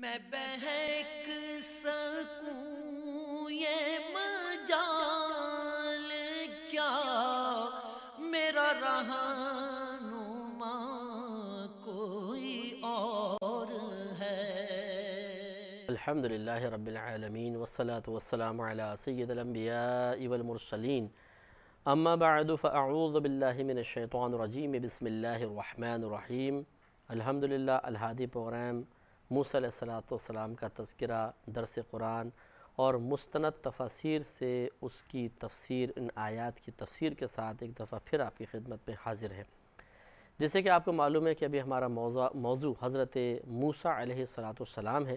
میں بہک سکوں یہ مجال کیا میرا رہنما کوئی اور ہے الحمد للہ رب والصلاة والسلام وسلم سید الانبیاء والمرسلین اما بعد فاعوذ باللہ من الشیطان الرجیم بسم اللہ الرحمن الرحیم الحمدللہ الہادی الحدِ پوریم موسیٰ علیہ السلام کا تذکرہ درس قرآن اور مستند تفاصیر سے اس کی تفسیر ان آیات کی تفسیر کے ساتھ ایک دفعہ پھر آپ کی خدمت میں حاضر ہے جیسے کہ آپ کو معلوم ہے کہ ابھی ہمارا موضوع موضوع حضرت موسیٰ علیہ السلام ہے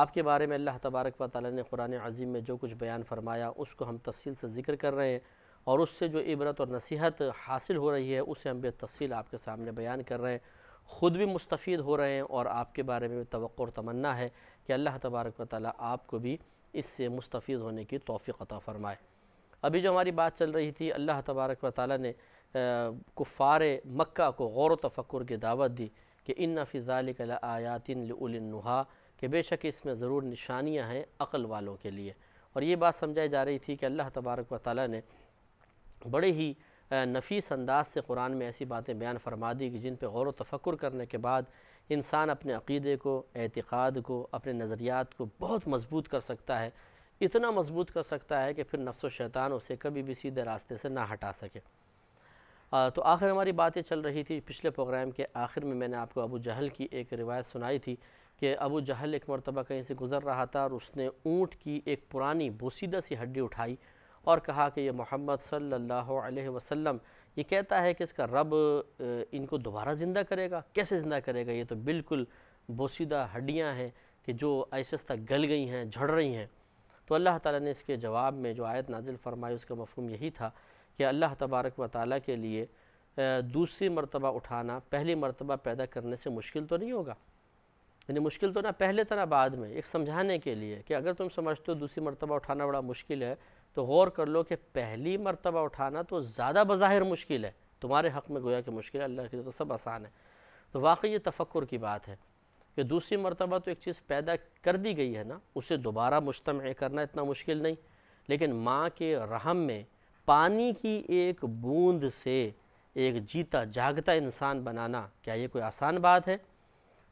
آپ کے بارے میں اللہ تبارک و تعالی نے قرآن عظیم میں جو کچھ بیان فرمایا اس کو ہم تفصیل سے ذکر کر رہے ہیں اور اس سے جو عبرت اور نصیحت حاصل ہو رہی ہے اسے ہم بے تفصیل آپ کے سامنے بیان کر رہے ہیں خود بھی مستفید ہو رہے ہیں اور آپ کے بارے میں توقع اور تمنا ہے کہ اللہ تبارک و تعالیٰ آپ کو بھی اس سے مستفید ہونے کی توفیق عطا فرمائے ابھی جو ہماری بات چل رہی تھی اللہ تبارک و تعالیٰ نے کفار مکہ کو غور و تفکر کی دعوت دی کہ ان ذالک القل آیات العلنحاء کہ بے شک اس میں ضرور نشانیاں ہیں عقل والوں کے لیے اور یہ بات سمجھائی جا رہی تھی کہ اللہ تبارک و تعالیٰ نے بڑے ہی نفیس انداز سے قرآن میں ایسی باتیں بیان فرما دی کہ جن پہ غور و تفکر کرنے کے بعد انسان اپنے عقیدے کو اعتقاد کو اپنے نظریات کو بہت مضبوط کر سکتا ہے اتنا مضبوط کر سکتا ہے کہ پھر نفس و شیطان اسے کبھی بھی سیدھے راستے سے نہ ہٹا سکے تو آخر ہماری باتیں چل رہی تھی پچھلے پروگرام کے آخر میں میں نے آپ کو ابو جہل کی ایک روایت سنائی تھی کہ ابو جہل ایک مرتبہ کہیں سے گزر رہا تھا اور اس نے اونٹ کی ایک پرانی بوسیدہ سی ہڈی اٹھائی اور کہا کہ یہ محمد صلی اللہ علیہ وسلم یہ کہتا ہے کہ اس کا رب ان کو دوبارہ زندہ کرے گا کیسے زندہ کرے گا یہ تو بالکل بوسیدہ ہڈیاں ہیں کہ جو ایسے گل گئی ہیں جھڑ رہی ہیں تو اللہ تعالیٰ نے اس کے جواب میں جو آیت نازل فرمائی اس کا مفہوم یہی تھا کہ اللہ تبارک و تعالیٰ کے لیے دوسری مرتبہ اٹھانا پہلی مرتبہ پیدا کرنے سے مشکل تو نہیں ہوگا یعنی مشکل تو نہ پہلے طرح بعد میں ایک سمجھانے کے لیے کہ اگر تم سمجھتے ہو دوسری مرتبہ اٹھانا بڑا مشکل ہے تو غور کر لو کہ پہلی مرتبہ اٹھانا تو زیادہ بظاہر مشکل ہے تمہارے حق میں گویا کہ مشکل ہے اللہ کے لیے تو سب آسان ہے تو واقعی یہ تفکر کی بات ہے کہ دوسری مرتبہ تو ایک چیز پیدا کر دی گئی ہے نا اسے دوبارہ مجتمع کرنا اتنا مشکل نہیں لیکن ماں کے رحم میں پانی کی ایک بوند سے ایک جیتا جاگتا انسان بنانا کیا یہ کوئی آسان بات ہے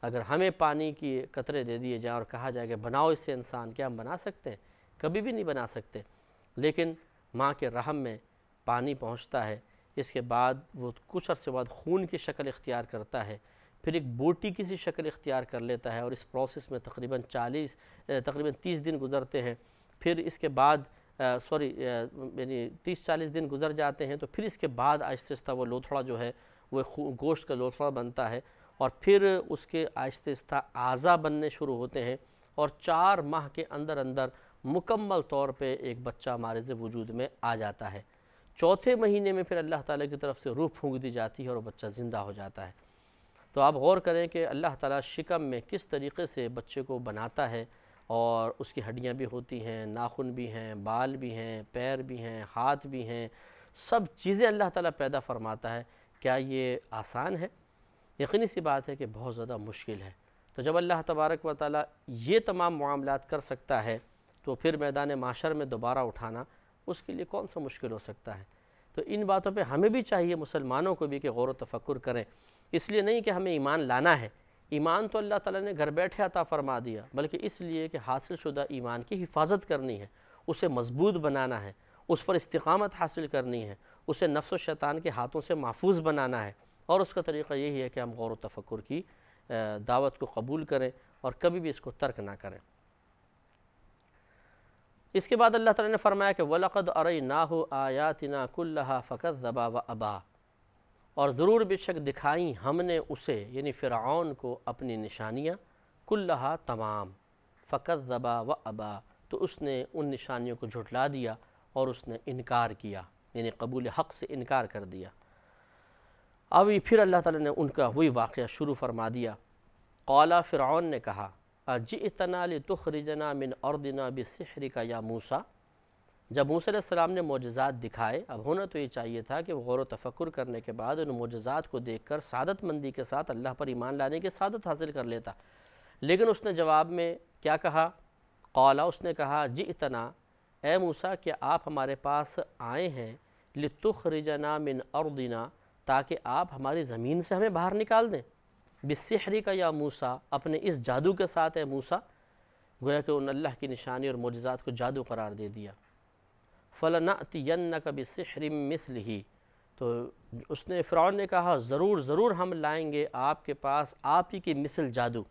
اگر ہمیں پانی کی قطرے دے دیے جائیں اور کہا جائے کہ بناؤ اس سے انسان کیا ہم بنا سکتے ہیں کبھی بھی نہیں بنا سکتے لیکن ماں کے رحم میں پانی پہنچتا ہے اس کے بعد وہ کچھ عرصے بعد خون کی شکل اختیار کرتا ہے پھر ایک بوٹی کی سی شکل اختیار کر لیتا ہے اور اس پروسیس میں تقریباً چالیس تقریباً تیس دن گزرتے ہیں پھر اس کے بعد سوری یعنی تیس چالیس دن گزر جاتے ہیں تو پھر اس کے بعد آہستہ آہستہ وہ لوتھڑا جو ہے وہ گوشت کا لوتھڑا بنتا ہے اور پھر اس کے آہستہ آہستہ اعضا بننے شروع ہوتے ہیں اور چار ماہ کے اندر اندر مکمل طور پہ ایک بچہ ہمارے وجود میں آ جاتا ہے چوتھے مہینے میں پھر اللہ تعالیٰ کی طرف سے روح پھونک دی جاتی ہے اور بچہ زندہ ہو جاتا ہے تو آپ غور کریں کہ اللہ تعالیٰ شکم میں کس طریقے سے بچے کو بناتا ہے اور اس کی ہڈیاں بھی ہوتی ہیں ناخن بھی ہیں بال بھی ہیں پیر بھی ہیں ہاتھ بھی ہیں سب چیزیں اللہ تعالیٰ پیدا فرماتا ہے کیا یہ آسان ہے یقینی سی بات ہے کہ بہت زیادہ مشکل ہے تو جب اللہ تبارک و تعالیٰ یہ تمام معاملات کر سکتا ہے تو پھر میدان معاشر میں دوبارہ اٹھانا اس کے لیے کون سا مشکل ہو سکتا ہے تو ان باتوں پہ ہمیں بھی چاہیے مسلمانوں کو بھی کہ غور و تفکر کریں اس لیے نہیں کہ ہمیں ایمان لانا ہے ایمان تو اللہ تعالیٰ نے گھر بیٹھے عطا فرما دیا بلکہ اس لیے کہ حاصل شدہ ایمان کی حفاظت کرنی ہے اسے مضبوط بنانا ہے اس پر استقامت حاصل کرنی ہے اسے نفس و شیطان کے ہاتھوں سے محفوظ بنانا ہے اور اس کا طریقہ یہی ہے کہ ہم غور و تفکر کی دعوت کو قبول کریں اور کبھی بھی اس کو ترک نہ کریں اس کے بعد اللہ تعالیٰ نے فرمایا کہ وَلَقَدْ عَرَيْنَاهُ آیَاتِنَا كُلَّهَا فَكَذَّبَا وَأَبَا اور ضرور بے شک دکھائیں ہم نے اسے یعنی فرعون کو اپنی نشانیاں کلہا تمام فَكَذَّبَا وَأَبَا تو اس نے ان نشانیوں کو جھٹلا دیا اور اس نے انکار کیا یعنی قبول حق سے انکار کر دیا ابھی پھر اللہ تعالیٰ نے ان کا وہی واقعہ شروع فرما دیا قَالَ فرعون نے کہا جئتنا لتخرجنا من اردنا بسحرکا کا یا موسیٰ جب موسیٰ علیہ السلام نے موجزات دکھائے اب ہونا تو یہ چاہیے تھا کہ وہ غور و تفکر کرنے کے بعد ان موجزات کو دیکھ کر سعادت مندی کے ساتھ اللہ پر ایمان لانے کی سعادت حاصل کر لیتا لیکن اس نے جواب میں کیا کہا قولا اس نے کہا جئتنا اے موسیٰ کہ آپ ہمارے پاس آئے ہیں لتخرجنا من اردنا تاکہ آپ ہماری زمین سے ہمیں باہر نکال دیں بسحری کا یا موسیٰ اپنے اس جادو کے ساتھ ہے موسیٰ گویا کہ ان اللہ کی نشانی اور معجزات کو جادو قرار دے دیا فَلَنَأْتِيَنَّكَ بِسِحْرٍ مِثْلِهِ تو اس نے فرعون نے کہا ضرور ضرور ہم لائیں گے آپ کے پاس آپ ہی کی مثل جادو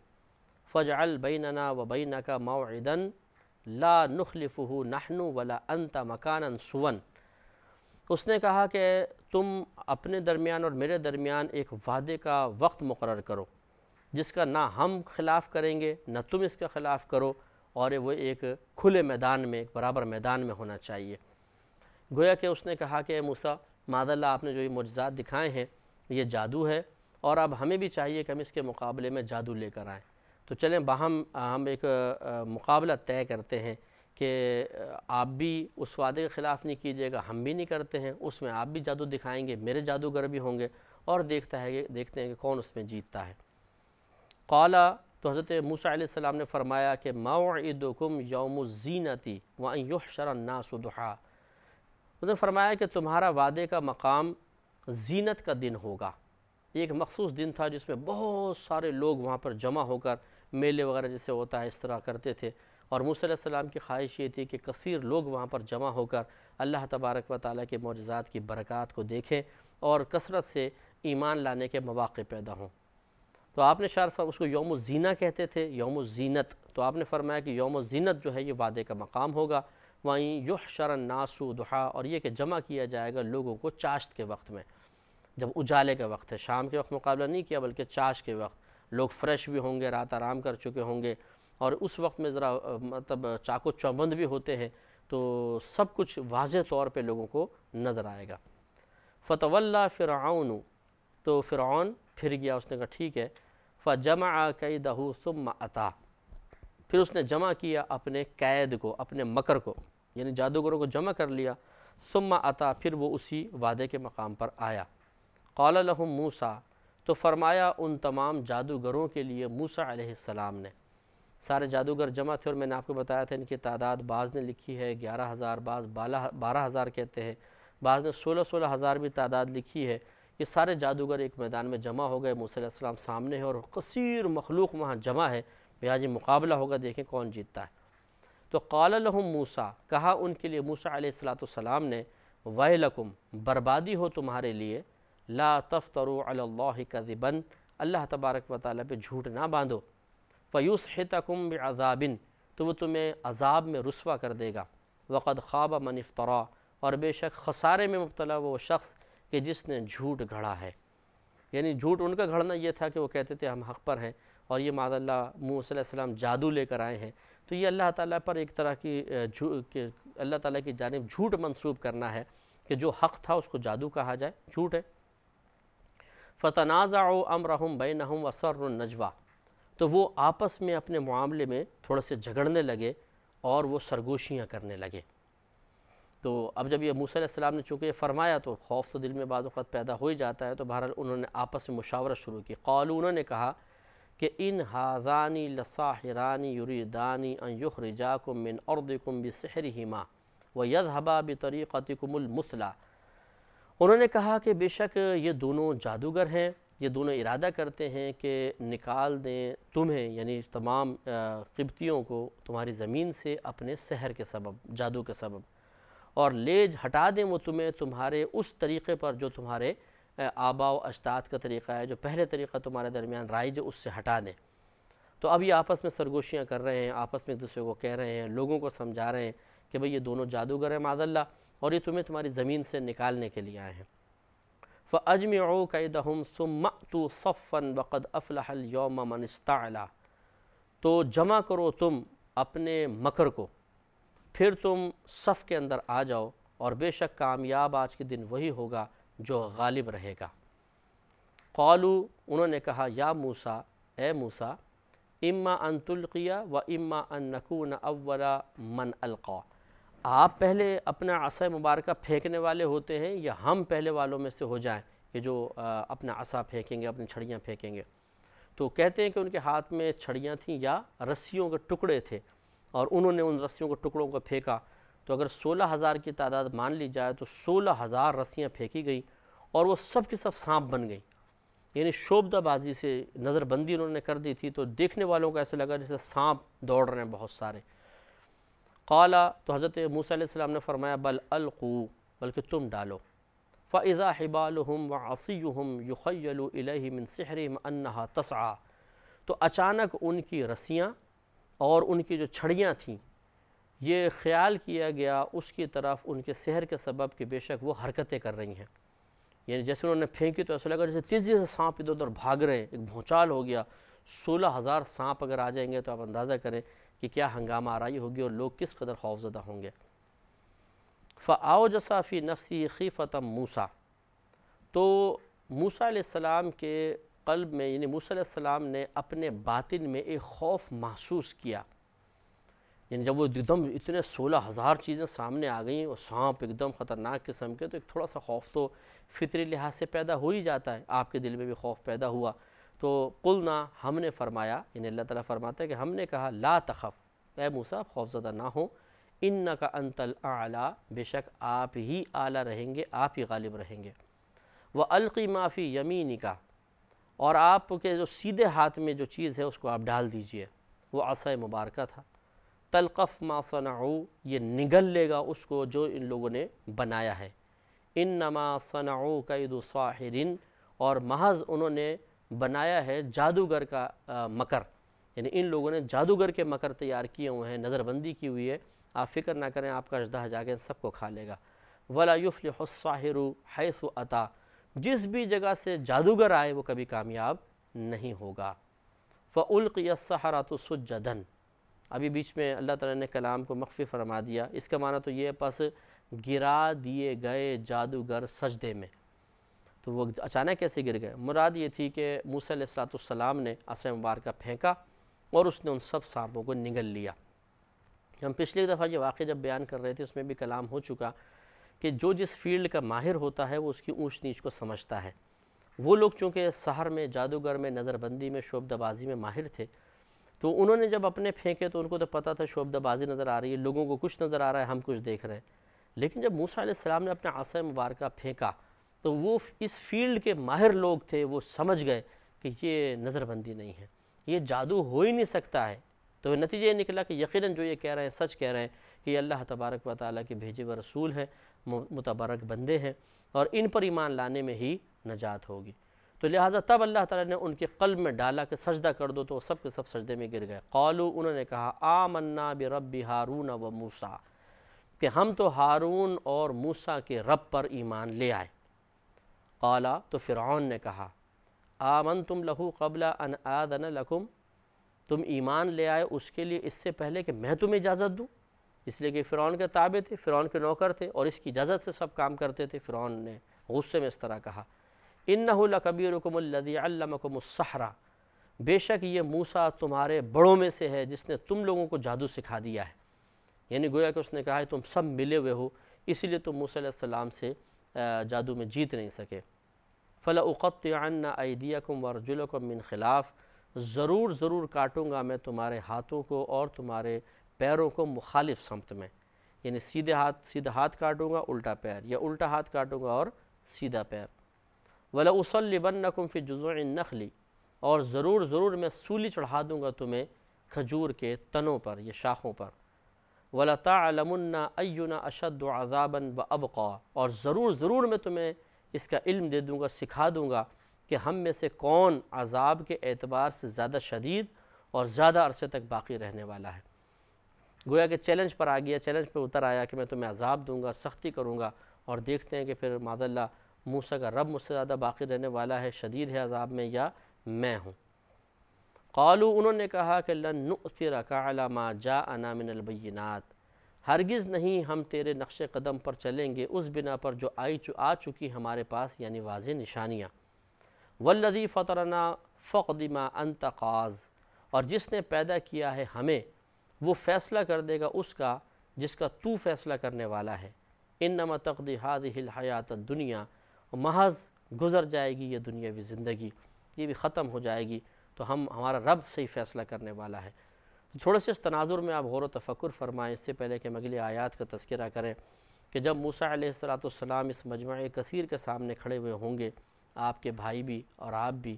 فَجْعَلْ بَيْنَنَا وَبَيْنَكَ مَوْعِدًا لَا نُخْلِفُهُ نَحْنُ وَلَا أَنْتَ مَكَانًا سُوًا اس نے کہا کہ تم اپنے درمیان اور میرے درمیان ایک وعدے کا وقت مقرر کرو جس کا نہ ہم خلاف کریں گے نہ تم اس کا خلاف کرو اور وہ ایک کھلے میدان میں ایک برابر میدان میں ہونا چاہیے گویا کہ اس نے کہا کہ اے موسیٰ ماد اللہ آپ نے جو یہ مجزات دکھائے ہیں یہ جادو ہے اور اب ہمیں بھی چاہیے کہ ہم اس کے مقابلے میں جادو لے کر آئیں تو چلیں باہم ہم ایک مقابلہ طے کرتے ہیں کہ آپ بھی اس وعدے کے خلاف نہیں کیجیے گا ہم بھی نہیں کرتے ہیں اس میں آپ بھی جادو دکھائیں گے میرے جادوگر بھی ہوں گے اور دیکھتا ہے دیکھتے ہیں کہ کون اس میں جیتتا ہے قالا تو حضرت موسیٰ علیہ السلام نے فرمایا کہ موعدکم یوم الزینتی وَأَن يُحْشَرَ النَّاسُ دُحَا ناسدا اس نے فرمایا کہ تمہارا وعدے کا مقام زینت کا دن ہوگا ایک مخصوص دن تھا جس میں بہت سارے لوگ وہاں پر جمع ہو کر میلے وغیرہ جیسے ہوتا ہے اس طرح کرتے تھے اور موسیٰ علیہ السلام کی خواہش یہ تھی کہ کثیر لوگ وہاں پر جمع ہو کر اللہ تبارک و تعالیٰ کے معجزات کی برکات کو دیکھیں اور کثرت سے ایمان لانے کے مواقع پیدا ہوں تو آپ نے شارف اس کو یوم الزینہ کہتے تھے یوم الزینت تو آپ نے فرمایا کہ یوم الزینت جو ہے یہ وعدے کا مقام ہوگا وہیں یحشر الناس ناسو دہا اور یہ کہ جمع کیا جائے گا لوگوں کو چاشت کے وقت میں جب اجالے کا وقت ہے شام کے وقت مقابلہ نہیں کیا بلکہ چاشت کے وقت لوگ فریش بھی ہوں گے رات آرام کر چکے ہوں گے اور اس وقت میں ذرا مطلب چاکو چوبند بھی ہوتے ہیں تو سب کچھ واضح طور پہ لوگوں کو نظر آئے گا فتو اللہ فرعون تو فرعون پھر گیا اس نے کہا ٹھیک ہے فَجَمَعَا كَيْدَهُ ثُمَّ عَتَا عطا پھر اس نے جمع کیا اپنے قید کو اپنے مکر کو یعنی جادوگروں کو جمع کر لیا ثُمَّ عطا پھر وہ اسی وعدے کے مقام پر آیا قَالَ لَهُمْ مُوسَى تو فرمایا ان تمام جادوگروں کے لیے موسیٰ علیہ السلام نے سارے جادوگر جمع تھے اور میں نے آپ کو بتایا تھا ان کی تعداد بعض نے لکھی ہے گیارہ ہزار بعض بارہ ہزار کہتے ہیں بعض نے سولہ سولہ ہزار بھی تعداد لکھی ہے یہ سارے جادوگر ایک میدان میں جمع ہو گئے موسیٰ علیہ السلام سامنے ہے اور کثیر مخلوق وہاں جمع ہے بھیا جی مقابلہ ہوگا دیکھیں کون جیتتا ہے تو قال لہم موسیٰ کہا ان کے لیے موسیٰ علیہ السلام نے وَيْلَكُمْ بربادی ہو تمہارے لیے لَا تَفْتَرُوا اللہ اللَّهِ كَذِبًا اللہ تبارک و تعالیٰ پہ جھوٹ نہ باندھو فیوس بِعَذَابٍ تو وہ تمہیں عذاب میں رسوا کر دے گا خَابَ خواب منفترا اور بے شک خسارے میں مبتلا وہ شخص کہ جس نے جھوٹ گھڑا ہے یعنی جھوٹ ان کا گھڑنا یہ تھا کہ وہ کہتے تھے ہم حق پر ہیں اور یہ معذ اللہ منہ وسلم جادو لے کر آئے ہیں تو یہ اللہ تعالیٰ پر ایک طرح کی اللہ تعالیٰ کی جانب جھوٹ منسوب کرنا ہے کہ جو حق تھا اس کو جادو کہا جائے جھوٹ ہے فَتَنَازَعُوا أَمْرَهُمْ بَيْنَهُمْ وَسَرُّ وصَر تو وہ آپس میں اپنے معاملے میں تھوڑا سے جھگڑنے لگے اور وہ سرگوشیاں کرنے لگے تو اب جب یہ موسیٰ علیہ السلام نے چونکہ یہ فرمایا تو خوف تو دل میں بعض اوقات پیدا ہو ہی جاتا ہے تو بہرحال انہوں نے آپس میں مشاورت شروع کی انہوں نے کہا کہ ان حاضانی لساحرانی یریدانی ان یخرجاکم من اردکم بسحرہما کم بطریقتکم المثلا انہوں نے کہا کہ بے شک یہ دونوں جادوگر ہیں یہ دونوں ارادہ کرتے ہیں کہ نکال دیں تمہیں یعنی تمام قبطیوں کو تمہاری زمین سے اپنے سحر کے سبب جادو کے سبب اور لیج ہٹا دیں وہ تمہیں تمہارے اس طریقے پر جو تمہارے آبا و اشتاد کا طریقہ ہے جو پہلے طریقہ تمہارے درمیان رائج اس سے ہٹا دیں تو اب یہ آپس میں سرگوشیاں کر رہے ہیں آپس میں ایک دوسرے کو کہہ رہے ہیں لوگوں کو سمجھا رہے ہیں کہ بھئی یہ دونوں جادوگر معذ اللہ اور یہ تمہیں تمہاری زمین سے نکالنے کے لیے آئے ہیں فَأَجْمِعُوا كَيْدَهُمْ سُمَّعْتُوا صَفًّا وَقَدْ أَفْلَحَ الْيَوْمَ مَنِ اسْتَعْلَى تو جمع کرو تم اپنے مکر کو پھر تم صف کے اندر آ جاؤ اور بے شک کامیاب آج کے دن وہی ہوگا جو غالب رہے گا قالو انہوں نے کہا یا موسیٰ اے موسیٰ اما ان تلقیہ و اما ان أَوَّلَ مَنْ اولا من آپ پہلے اپنا عصا مبارکہ پھینکنے والے ہوتے ہیں یا ہم پہلے والوں میں سے ہو جائیں کہ جو اپنا عصا پھینکیں گے اپنی چھڑیاں پھینکیں گے تو کہتے ہیں کہ ان کے ہاتھ میں چھڑیاں تھیں یا رسیوں کے ٹکڑے تھے اور انہوں نے ان رسیوں کے ٹکڑوں کو پھینکا تو اگر سولہ ہزار کی تعداد مان لی جائے تو سولہ ہزار رسیاں پھینکی گئیں اور وہ سب کے سب سانپ بن گئیں یعنی شوبدہ بازی سے نظر بندی انہوں نے کر دی تھی تو دیکھنے والوں کو ایسا لگا جیسے سانپ دوڑ رہے ہیں بہت سارے قالا تو حضرت موسیٰ علیہ السلام نے فرمایا بل القو بلکہ تم ڈالو فَإِذَا حِبَالُهُمْ وَعَصِيُّهُمْ يُخَيَّلُوا إِلَيْهِ مِنْ سِحْرِهِمْ أَنَّهَا تَسْعَى تو اچانک ان کی رسیاں اور ان کی جو چھڑیاں تھیں یہ خیال کیا گیا اس کی طرف ان کے سحر کے سبب کہ بے شک وہ حرکتیں کر رہی ہیں یعنی جیسے انہوں نے پھینکی تو ایسا لگا جیسے تیزی سے سانپ ادھر ادھر بھاگ رہے ہیں ایک بھونچال ہو گیا سولہ ہزار سانپ اگر آ جائیں گے تو آپ اندازہ کریں کہ کیا ہنگامہ آرائی ہوگی اور لوگ کس قدر خوفزدہ ہوں گے ف جسا فی نفسی خی موسیٰ تو موسیٰ علیہ السلام کے قلب میں یعنی موسیٰ علیہ السلام نے اپنے باطن میں ایک خوف محسوس کیا یعنی جب وہ ایک دم اتنے سولہ ہزار چیزیں سامنے آ گئیں اور سانپ ایک دم خطرناک قسم کے تو ایک تھوڑا سا خوف تو فطری لحاظ سے پیدا ہو ہی جاتا ہے آپ کے دل میں بھی خوف پیدا ہوا تو قلنا ہم نے فرمایا یعنی اللہ تعالیٰ فرماتا ہے کہ ہم نے کہا لا تخف اے مصعف خوفزدہ نہ ہو ان نہ کا ان اعلیٰ بے شک آپ ہی اعلیٰ رہیں گے آپ ہی غالب رہیں گے وہ مَا معافی يَمِينِكَ اور آپ کے جو سیدھے ہاتھ میں جو چیز ہے اس کو آپ ڈال دیجئے وہ عصا مبارکہ تھا تلقف ما صنعو یہ نگل لے گا اس کو جو ان لوگوں نے بنایا ہے انما صنعو قید کا اور محض انہوں نے بنایا ہے جادوگر کا مکر یعنی ان لوگوں نے جادوگر کے مکر تیار کیے ہوئے ہیں نظر بندی کی ہوئی ہے آپ فکر نہ کریں آپ کا اجدہ جا کے سب کو کھا لے گا ولا يُفْلِحُ السَّاحِرُ حَيْثُ عَتَى عطا جس بھی جگہ سے جادوگر آئے وہ کبھی کامیاب نہیں ہوگا فَأُلْقِيَ السَّحَرَةُ سُجَّدًا ابھی بیچ میں اللہ تعالیٰ نے کلام کو مخفی فرما دیا اس کا معنی تو یہ پس گرا دیے گئے جادوگر سجدے میں تو وہ اچانک کیسے گر گئے مراد یہ تھی کہ موسیٰ علیہ السلاۃ السلام نے عصر مبارکہ پھینکا اور اس نے ان سب سانپوں کو نگل لیا ہم پچھلی دفعہ یہ واقعہ جب بیان کر رہے تھے اس میں بھی کلام ہو چکا کہ جو جس فیلڈ کا ماہر ہوتا ہے وہ اس کی اونچ نیچ کو سمجھتا ہے وہ لوگ چونکہ سہر میں جادوگر میں نظر بندی میں شعب دبازی میں ماہر تھے تو انہوں نے جب اپنے پھینکے تو ان کو تو پتہ تھا شعب دبازی نظر آ رہی ہے لوگوں کو کچھ نظر آ رہا ہے ہم کچھ دیکھ رہے ہیں لیکن جب موسیٰ علیہ السلام نے اپنا عصر مبارکہ پھینکا تو وہ اس فیلڈ کے ماہر لوگ تھے وہ سمجھ گئے کہ یہ نظر بندی نہیں ہے یہ جادو ہو ہی نہیں سکتا ہے تو نتیجہ یہ نکلا کہ یقیناً جو یہ کہہ رہے ہیں سچ کہہ رہے ہیں کہ یہ اللہ تبارک و تعالیٰ کے بھیجے و رسول ہیں متبرک بندے ہیں اور ان پر ایمان لانے میں ہی نجات ہوگی تو لہٰذا تب اللہ تعالیٰ نے ان کے قلب میں ڈالا کہ سجدہ کر دو تو وہ سب کے سب سجدے میں گر گئے قالو انہوں نے کہا آمنا برب ہارون و موسیٰ کہ ہم تو ہارون اور موسیٰ کے رب پر ایمان لے آئے قالا تو فرعون نے کہا آمن تم لہو قبل ان ان لکم تم ایمان لے آئے اس کے لیے اس سے پہلے کہ میں تمہیں اجازت دوں اس لیے کہ فرعون کے تابع تھے فرعون کے نوکر تھے اور اس کی اجازت سے سب کام کرتے تھے فرعون نے غصے میں اس طرح کہا انہو لکبیرکم اللذی علمکم السحرہ بے شک یہ موسیٰ تمہارے بڑوں میں سے ہے جس نے تم لوگوں کو جادو سکھا دیا ہے یعنی گویا کہ اس نے کہا ہے تم سب ملے ہوئے ہو اس ليے تم موسیٰ علیہ السلام سے جادو میں جیت نہیں سکے فلا اقتعن وَرْجُلَكُمْ مِنْ ورج ضرور ضرور کاٹوں گا میں تمہارے ہاتھوں کو اور تمہارے پیروں کو مخالف سمت میں یعنی سیدھے ہاتھ سیدھا ہاتھ کاٹوں گا الٹا پیر یا الٹا ہاتھ کاٹوں گا اور سیدھا پیر ولا فِي جُزُعِ النَّخْلِ اور ضرور ضرور میں سولی چڑھا دوں گا تمہیں کھجور کے تنوں پر یا شاخوں پر ولا أَيُّنَا اشد عَذَابًا وَأَبْقَى و اور ضرور ضرور میں تمہیں اس کا علم دے دوں گا سکھا دوں گا کہ ہم میں سے کون عذاب کے اعتبار سے زیادہ شدید اور زیادہ عرصے تک باقی رہنے والا ہے گویا کہ چیلنج پر آ گیا چیلنج پر اتر آیا کہ میں تمہیں عذاب دوں گا سختی کروں گا اور دیکھتے ہیں کہ پھر ماد اللہ موسیٰ کا رب مجھ سے زیادہ باقی رہنے والا ہے شدید ہے عذاب میں یا میں ہوں قالو انہوں نے کہا کہ لن نؤثرک علی ما جاءنا من البینات ہرگز نہیں ہم تیرے نقش قدم پر چلیں گے اس بنا پر جو آئی چو آ چکی ہمارے پاس یعنی واضح نشانیاں والذی فطرنا فقد ما انت قاز اور جس نے پیدا کیا ہے ہمیں وہ فیصلہ کر دے گا اس کا جس کا تو فیصلہ کرنے والا ہے انما تقضی هذه الحیات الدنیا محض گزر جائے گی یہ دنیاوی زندگی یہ بھی ختم ہو جائے گی تو ہم ہمارا رب سے ہی فیصلہ کرنے والا ہے تھوڑے سے اس تناظر میں آپ غور و تفکر فرمائیں اس سے پہلے کہ اگلی آیات کا تذکرہ کریں کہ جب موسیٰ علیہ السلاۃ السلام اس مجمع کثیر کے سامنے کھڑے ہوئے ہوں گے آپ کے بھائی بھی اور آپ بھی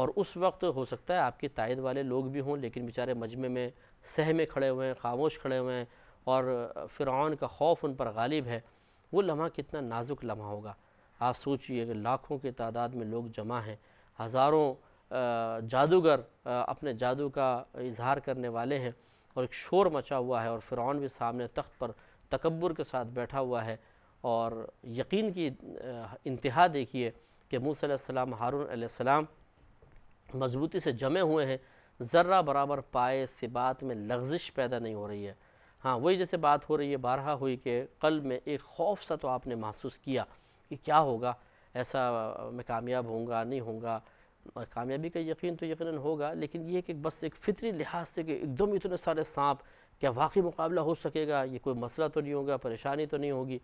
اور اس وقت ہو سکتا ہے آپ کے تائید والے لوگ بھی ہوں لیکن بیچارے مجمع میں سہ میں کھڑے ہوئے ہیں خاموش کھڑے ہوئے ہیں اور فرعون کا خوف ان پر غالب ہے وہ لمحہ کتنا نازک لمحہ ہوگا آپ سوچئے کہ لاکھوں کی تعداد میں لوگ جمع ہیں ہزاروں جادوگر اپنے جادو کا اظہار کرنے والے ہیں اور ایک شور مچا ہوا ہے اور فرعون بھی سامنے تخت پر تکبر کے ساتھ بیٹھا ہوا ہے اور یقین کی انتہا دیکھیے کہ موسیٰ علیہ السلام ہارون علیہ السلام مضبوطی سے جمے ہوئے ہیں ذرہ برابر پائے ثبات میں لغزش پیدا نہیں ہو رہی ہے ہاں وہی جیسے بات ہو رہی ہے بارہا ہوئی کہ قلب میں ایک خوف سا تو آپ نے محسوس کیا کہ کیا ہوگا ایسا میں کامیاب ہوں گا نہیں ہوں گا اور کامیابی کا یقین تو یقیناً ہوگا لیکن یہ کہ بس ایک فطری لحاظ سے کہ ایک دم اتنے سارے سانپ کیا واقعی مقابلہ ہو سکے گا یہ کوئی مسئلہ تو نہیں ہوگا پریشانی تو نہیں ہوگی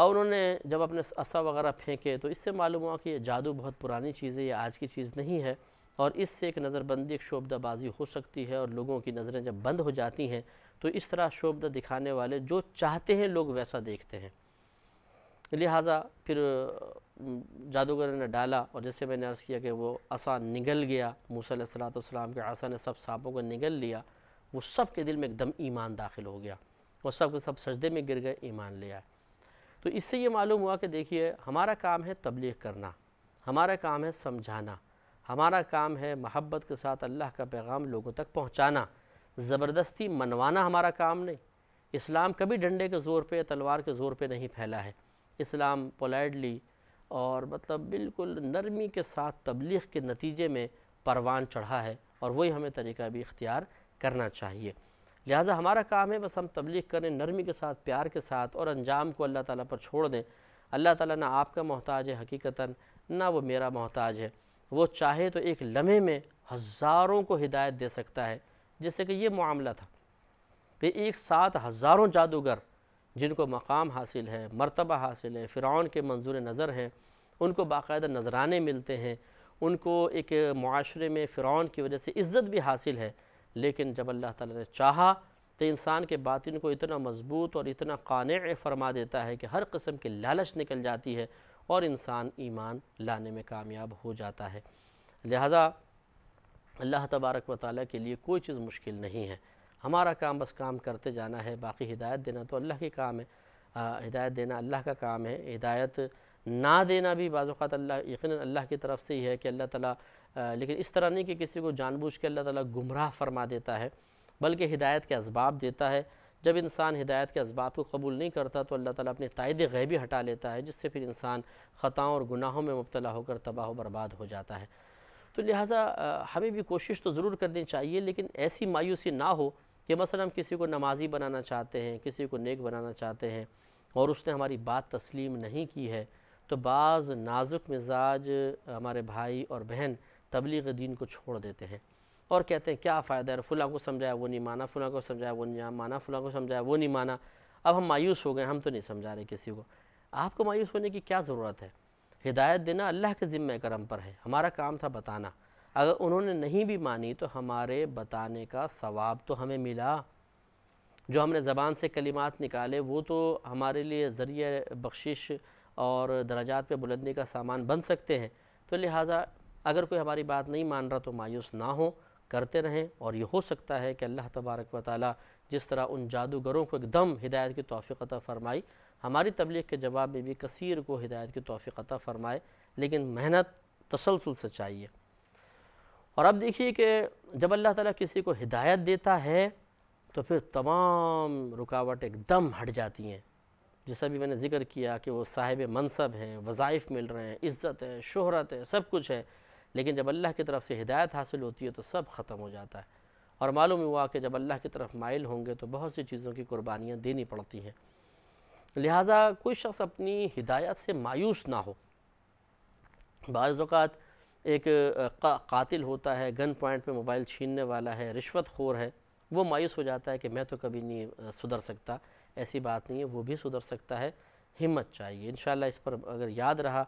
اور انہوں نے جب اپنے اسا وغیرہ پھینکے تو اس سے معلوم ہوا کہ یہ جادو بہت پرانی چیز ہے یہ آج کی چیز نہیں ہے اور اس سے ایک نظر بندی ایک شعبدہ بازی ہو سکتی ہے اور لوگوں کی نظریں جب بند ہو جاتی ہیں تو اس طرح شعبدہ دکھانے والے جو چاہتے ہیں لوگ ویسا دیکھتے ہیں لہٰذا پھر جادوگر نے ڈالا اور جیسے میں نے عرض کیا کہ وہ عصا نگل گیا موسیٰ علیہ والسلام کے عصا نے سب صاحبوں کو نگل لیا وہ سب کے دل میں ایک دم ایمان داخل ہو گیا اور سب کے سب سجدے میں گر گئے ایمان لے آئے تو اس سے یہ معلوم ہوا کہ دیکھیے ہمارا کام ہے تبلیغ کرنا ہمارا کام ہے سمجھانا ہمارا کام ہے محبت کے ساتھ اللہ کا پیغام لوگوں تک پہنچانا زبردستی منوانا ہمارا کام نہیں اسلام کبھی ڈنڈے کے زور پہ تلوار کے زور پہ نہیں پھیلا ہے اسلام پولیڈلی اور مطلب بالکل نرمی کے ساتھ تبلیغ کے نتیجے میں پروان چڑھا ہے اور وہی ہمیں طریقہ بھی اختیار کرنا چاہیے لہٰذا ہمارا کام ہے بس ہم تبلیغ کریں نرمی کے ساتھ پیار کے ساتھ اور انجام کو اللہ تعالیٰ پر چھوڑ دیں اللہ تعالیٰ نہ آپ کا محتاج ہے حقیقتاً نہ وہ میرا محتاج ہے وہ چاہے تو ایک لمحے میں ہزاروں کو ہدایت دے سکتا ہے جیسے کہ یہ معاملہ تھا کہ ایک ساتھ ہزاروں جادوگر جن کو مقام حاصل ہے مرتبہ حاصل ہے فرعون کے منظور نظر ہیں ان کو باقاعدہ نذرانے ملتے ہیں ان کو ایک معاشرے میں فرعون کی وجہ سے عزت بھی حاصل ہے لیکن جب اللہ تعالیٰ نے چاہا تو انسان کے باطن کو اتنا مضبوط اور اتنا قانع فرما دیتا ہے کہ ہر قسم کی لالچ نکل جاتی ہے اور انسان ایمان لانے میں کامیاب ہو جاتا ہے لہذا اللہ تبارک و تعالیٰ کے لیے کوئی چیز مشکل نہیں ہے ہمارا کام بس کام کرتے جانا ہے باقی ہدایت دینا تو اللہ کی کام ہے ہدایت دینا اللہ کا کام ہے ہدایت نہ دینا بھی بعض اوقات اللہ یقیناً اللہ کی طرف سے ہی ہے کہ اللہ تعالیٰ لیکن اس طرح نہیں کہ کسی کو جان بوجھ کے اللہ تعالیٰ گمراہ فرما دیتا ہے بلکہ ہدایت کے اسباب دیتا ہے جب انسان ہدایت کے اسباب کو قبول نہیں کرتا تو اللہ تعالیٰ اپنی تائید غیبی ہٹا لیتا ہے جس سے پھر انسان خطاؤں اور گناہوں میں مبتلا ہو کر تباہ و برباد ہو جاتا ہے تو لہٰذا ہمیں بھی کوشش تو ضرور کرنی چاہیے لیکن ایسی مایوسی نہ ہو کہ مثلا ہم کسی کو نمازی بنانا چاہتے ہیں کسی کو نیک بنانا چاہتے ہیں اور اس نے ہماری بات تسلیم نہیں کی ہے تو بعض نازک مزاج ہمارے بھائی اور بہن تبلیغ دین کو چھوڑ دیتے ہیں اور کہتے ہیں کیا فائدہ ہے فلاں کو سمجھایا وہ نہیں مانا فلاں کو سمجھایا وہ نہیں مانا فلاں کو سمجھایا وہ نہیں مانا اب ہم مایوس ہو گئے ہم تو نہیں سمجھا رہے کسی کو آپ کو مایوس ہونے کی کیا ضرورت ہے ہدایت دینا اللہ کے ذمہ کرم پر ہے ہمارا کام تھا بتانا اگر انہوں نے نہیں بھی مانی تو ہمارے بتانے کا ثواب تو ہمیں ملا جو ہم نے زبان سے کلمات نکالے وہ تو ہمارے لیے ذریعہ بخشش اور درجات پہ بلندی کا سامان بن سکتے ہیں تو لہٰذا اگر کوئی ہماری بات نہیں مان رہا تو مایوس نہ ہو کرتے رہیں اور یہ ہو سکتا ہے کہ اللہ تبارک و تعالی جس طرح ان جادوگروں کو ایک دم ہدایت کی توفیق عطا فرمائی ہماری تبلیغ کے جواب میں بھی کثیر کو ہدایت کی توفیق عطا فرمائے لیکن محنت تسلسل سے چاہیے اور اب دیکھیے کہ جب اللہ تعالیٰ کسی کو ہدایت دیتا ہے تو پھر تمام رکاوٹ ایک دم ہٹ جاتی ہیں جسے بھی میں نے ذکر کیا کہ وہ صاحب منصب ہیں وظائف مل رہے ہیں عزت ہے شہرت ہے سب کچھ ہے لیکن جب اللہ کی طرف سے ہدایت حاصل ہوتی ہے تو سب ختم ہو جاتا ہے اور معلوم ہوا کہ جب اللہ کی طرف مائل ہوں گے تو بہت سی چیزوں کی قربانیاں دینی پڑتی ہیں لہٰذا کوئی شخص اپنی ہدایت سے مایوس نہ ہو بعض اوقات ایک قاتل ہوتا ہے گن پوائنٹ پہ موبائل چھیننے والا ہے رشوت خور ہے وہ مایوس ہو جاتا ہے کہ میں تو کبھی نہیں سدھر سکتا ایسی بات نہیں ہے وہ بھی سدھر سکتا ہے ہمت چاہیے انشاءاللہ اس پر اگر یاد رہا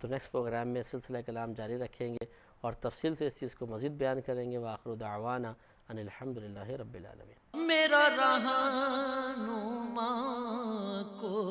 تو نیکسٹ پروگرام میں سلسلہ کلام جاری رکھیں گے اور تفصیل سے اس چیز کو مزید بیان کریں گے وآخر ان الحمدللہ رب انی میرا رہا رب کو